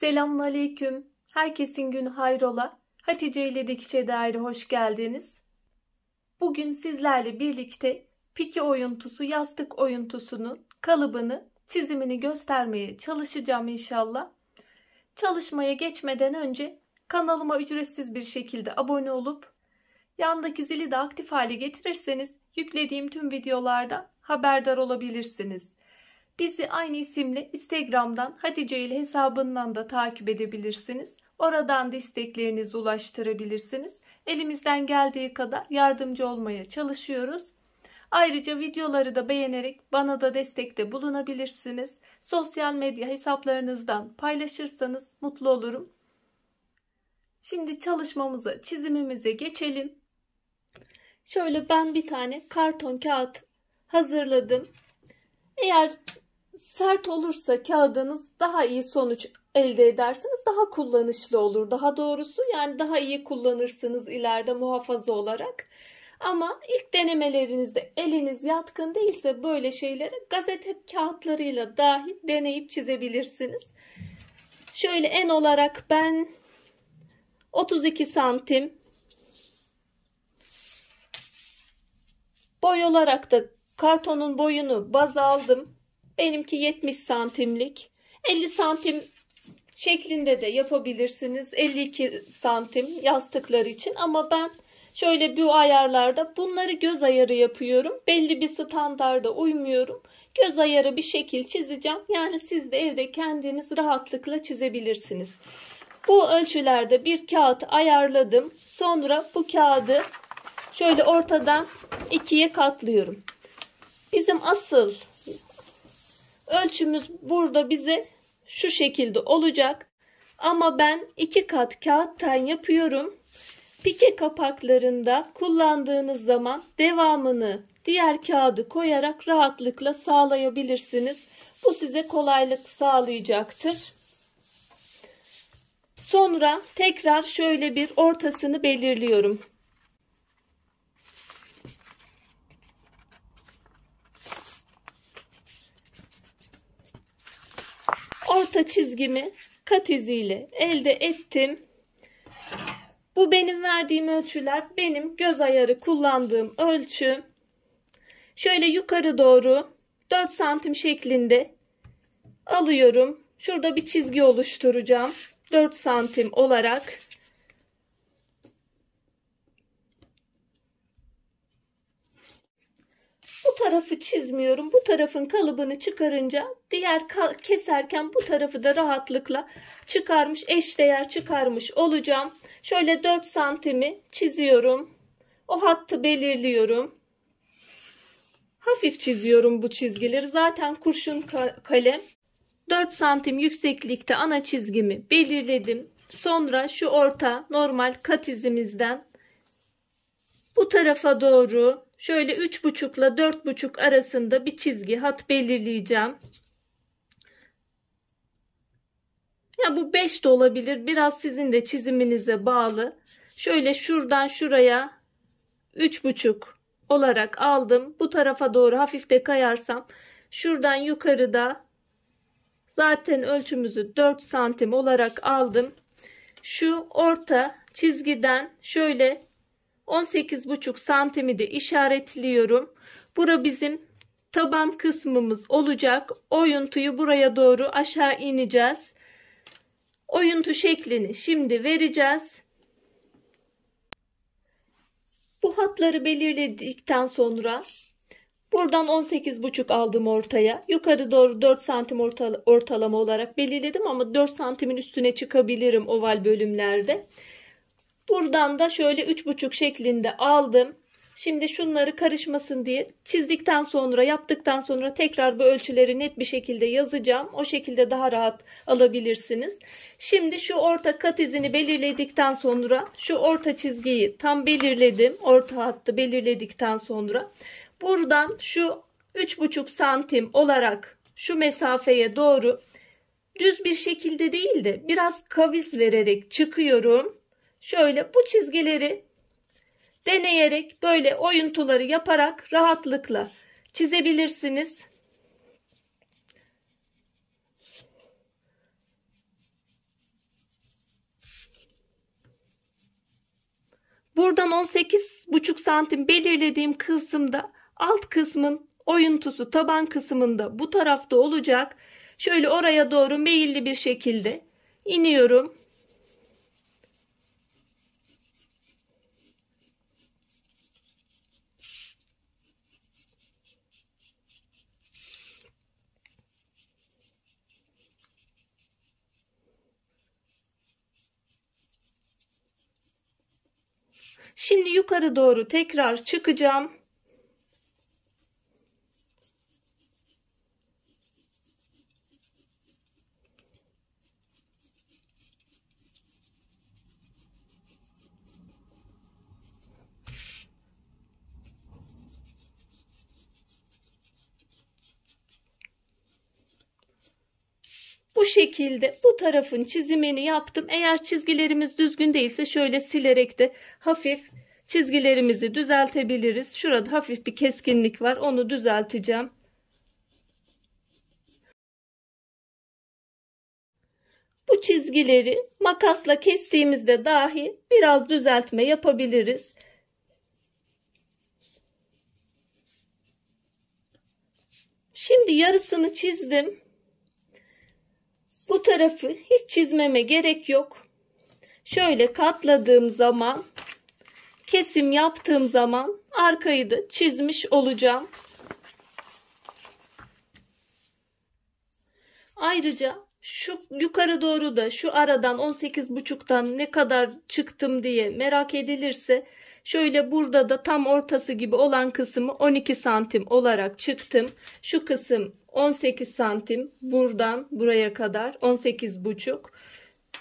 Selamun Aleyküm. Herkesin günü hayrola. Hatice ile Dikişe Daire hoş geldiniz. Bugün sizlerle birlikte piki oyuntusu, yastık oyuntusunun kalıbını, çizimini göstermeye çalışacağım inşallah. Çalışmaya geçmeden önce kanalıma ücretsiz bir şekilde abone olup yandaki zili de aktif hale getirirseniz yüklediğim tüm videolarda haberdar olabilirsiniz. Bizi aynı isimle Instagram'dan Hatice ile hesabından da takip edebilirsiniz. Oradan da isteklerinizi ulaştırabilirsiniz. Elimizden geldiği kadar yardımcı olmaya çalışıyoruz. Ayrıca videoları da beğenerek bana da destekte bulunabilirsiniz. Sosyal medya hesaplarınızdan paylaşırsanız mutlu olurum. Şimdi çalışmamıza, çizimimize geçelim. Şöyle ben bir tane karton kağıt hazırladım. Eğer sert olursa kağıdınız daha iyi sonuç elde edersiniz. Daha kullanışlı olur. Daha doğrusu yani daha iyi kullanırsınız ileride muhafaza olarak. Ama ilk denemelerinizde eliniz yatkın değilse böyle şeyleri gazete kağıtlarıyla dahi deneyip çizebilirsiniz. Şöyle en olarak ben 32 santim boy olarak da kartonun boyunu baz aldım. Benimki 70 santimlik. 50 santim şeklinde de yapabilirsiniz. 52 santim yastıklar için ama ben şöyle bu ayarlarda bunları göz ayarı yapıyorum. Belli bir standarda uymuyorum. Göz ayarı bir şekil çizeceğim. Yani siz de evde kendiniz rahatlıkla çizebilirsiniz. Bu ölçülerde bir kağıt ayarladım. Sonra bu kağıdı şöyle ortadan ikiye katlıyorum. Bizim asıl Ölçümüz burada bize şu şekilde olacak. Ama ben iki kat kağıttan yapıyorum. Pike kapaklarında kullandığınız zaman devamını diğer kağıdı koyarak rahatlıkla sağlayabilirsiniz. Bu size kolaylık sağlayacaktır. Sonra tekrar şöyle bir ortasını belirliyorum. orta çizgimi kat iziyle elde ettim. Bu benim verdiğim ölçüler. Benim göz ayarı kullandığım ölçü. Şöyle yukarı doğru 4 santim şeklinde alıyorum. Şurada bir çizgi oluşturacağım. 4 santim olarak tarafı çizmiyorum. Bu tarafın kalıbını çıkarınca diğer keserken bu tarafı da rahatlıkla çıkarmış, eşdeğer çıkarmış olacağım. Şöyle 4 santimi çiziyorum. O hattı belirliyorum. Hafif çiziyorum bu çizgileri. Zaten kurşun kalem. 4 santim yükseklikte ana çizgimi belirledim. Sonra şu orta normal kat izimizden bu tarafa doğru Şöyle 3,5 ile 4,5 arasında bir çizgi hat belirleyeceğim. Ya bu 5 de olabilir. Biraz sizin de çiziminize bağlı. Şöyle şuradan şuraya 3,5 olarak aldım. Bu tarafa doğru hafif de kayarsam şuradan yukarıda zaten ölçümüzü 4 santim olarak aldım. Şu orta çizgiden şöyle 18,5 santimi de işaretliyorum. Bura bizim taban kısmımız olacak. Oyuntuyu buraya doğru aşağı ineceğiz. Oyuntu şeklini şimdi vereceğiz. Bu hatları belirledikten sonra buradan 18,5 aldım ortaya. Yukarı doğru 4 santim ortalama olarak belirledim ama 4 santimin üstüne çıkabilirim oval bölümlerde. Buradan da şöyle 3,5 şeklinde aldım. Şimdi şunları karışmasın diye çizdikten sonra yaptıktan sonra tekrar bu ölçüleri net bir şekilde yazacağım. O şekilde daha rahat alabilirsiniz. Şimdi şu orta kat izini belirledikten sonra şu orta çizgiyi tam belirledim. Orta hattı belirledikten sonra buradan şu 3,5 santim olarak şu mesafeye doğru düz bir şekilde değil de biraz kavis vererek çıkıyorum şöyle bu çizgileri deneyerek böyle oyuntuları yaparak rahatlıkla çizebilirsiniz. Buradan 18,5 santim belirlediğim kısımda alt kısmın oyuntusu taban kısmında bu tarafta olacak. Şöyle oraya doğru meyilli bir şekilde iniyorum. Şimdi yukarı doğru tekrar çıkacağım. şekilde bu tarafın çizimini yaptım. Eğer çizgilerimiz düzgün değilse şöyle silerek de hafif çizgilerimizi düzeltebiliriz. Şurada hafif bir keskinlik var. Onu düzelteceğim. Bu çizgileri makasla kestiğimizde dahi biraz düzeltme yapabiliriz. Şimdi yarısını çizdim. Bu tarafı hiç çizmeme gerek yok. Şöyle katladığım zaman kesim yaptığım zaman arkayı da çizmiş olacağım. Ayrıca şu yukarı doğru da şu aradan 18 buçuktan ne kadar çıktım diye merak edilirse Şöyle burada da tam ortası gibi olan kısmı 12 santim olarak çıktım. Şu kısım 18 santim buradan buraya kadar 18 buçuk.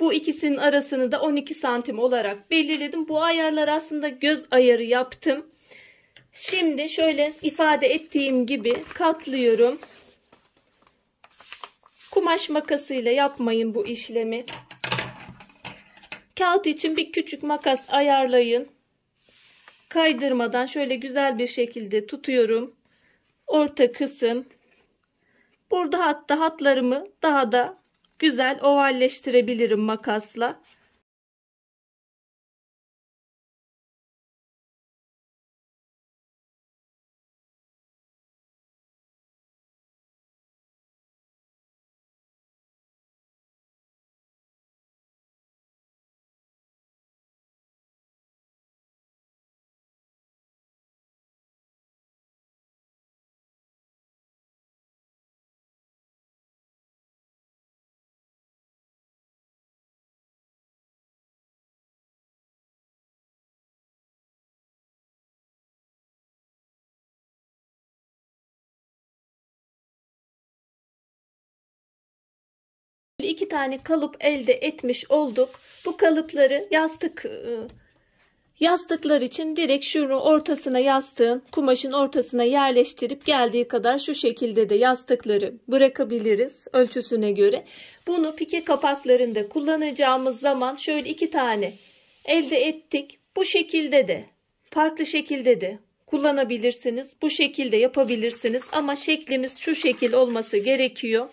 Bu ikisinin arasını da 12 santim olarak belirledim. Bu ayarlar aslında göz ayarı yaptım. Şimdi şöyle ifade ettiğim gibi katlıyorum. Kumaş makasıyla yapmayın bu işlemi. Kağıt için bir küçük makas ayarlayın kaydırmadan şöyle güzel bir şekilde tutuyorum. Orta kısım. Burada hatta hatlarımı daha da güzel ovalleştirebilirim makasla. iki tane kalıp elde etmiş olduk. Bu kalıpları yastık e, yastıklar için direkt şunu ortasına yastığın kumaşın ortasına yerleştirip geldiği kadar şu şekilde de yastıkları bırakabiliriz ölçüsüne göre. Bunu pike kapaklarında kullanacağımız zaman şöyle iki tane elde ettik. Bu şekilde de farklı şekilde de kullanabilirsiniz. Bu şekilde yapabilirsiniz ama şeklimiz şu şekil olması gerekiyor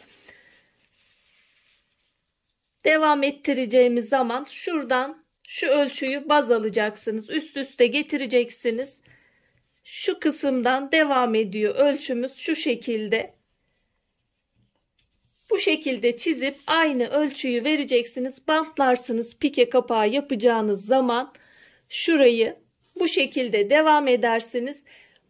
devam ettireceğimiz zaman şuradan şu ölçüyü baz alacaksınız. Üst üste getireceksiniz. Şu kısımdan devam ediyor. Ölçümüz şu şekilde. Bu şekilde çizip aynı ölçüyü vereceksiniz. Bantlarsınız pike kapağı yapacağınız zaman şurayı bu şekilde devam edersiniz.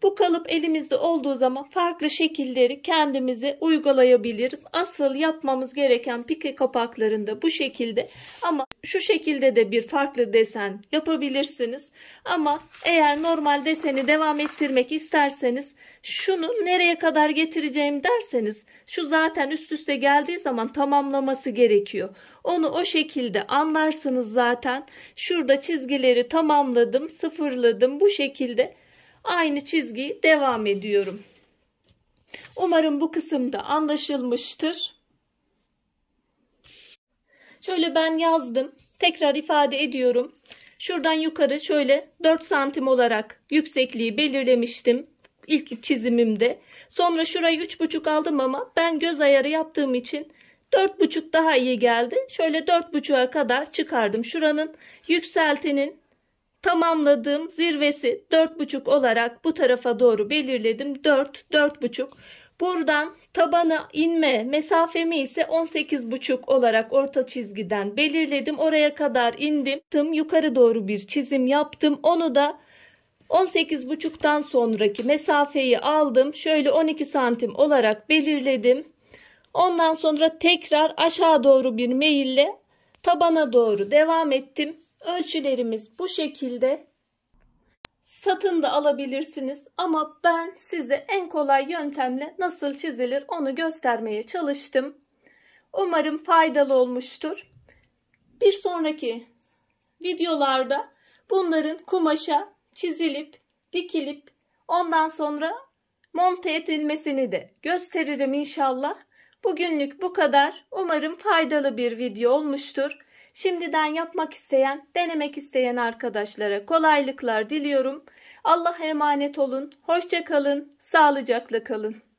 Bu kalıp elimizde olduğu zaman farklı şekilleri kendimize uygulayabiliriz. Asıl yapmamız gereken pike kapaklarında bu şekilde ama şu şekilde de bir farklı desen yapabilirsiniz. Ama eğer normal deseni devam ettirmek isterseniz şunu nereye kadar getireceğim derseniz şu zaten üst üste geldiği zaman tamamlaması gerekiyor. Onu o şekilde anlarsınız zaten. Şurada çizgileri tamamladım, sıfırladım bu şekilde aynı çizgiyi devam ediyorum. Umarım bu kısımda anlaşılmıştır. Şöyle ben yazdım. Tekrar ifade ediyorum. Şuradan yukarı şöyle 4 santim olarak yüksekliği belirlemiştim ilk çizimimde. Sonra şurayı 3,5 aldım ama ben göz ayarı yaptığım için 4,5 daha iyi geldi. Şöyle 4,5'a kadar çıkardım. Şuranın yükseltinin tamamladığım zirvesi 4,5 olarak bu tarafa doğru belirledim. 4, 4,5. Buradan tabana inme mesafemi ise 18,5 olarak orta çizgiden belirledim. Oraya kadar indim. Tım yukarı doğru bir çizim yaptım. Onu da 18,5'tan sonraki mesafeyi aldım. Şöyle 12 santim olarak belirledim. Ondan sonra tekrar aşağı doğru bir meyille tabana doğru devam ettim. Ölçülerimiz bu şekilde. Satın da alabilirsiniz ama ben size en kolay yöntemle nasıl çizilir onu göstermeye çalıştım. Umarım faydalı olmuştur. Bir sonraki videolarda bunların kumaşa çizilip, dikilip ondan sonra monte edilmesini de gösteririm inşallah. Bugünlük bu kadar. Umarım faydalı bir video olmuştur. Şimdiden yapmak isteyen, denemek isteyen arkadaşlara kolaylıklar diliyorum. Allah'a emanet olun, hoşçakalın, sağlıcakla kalın.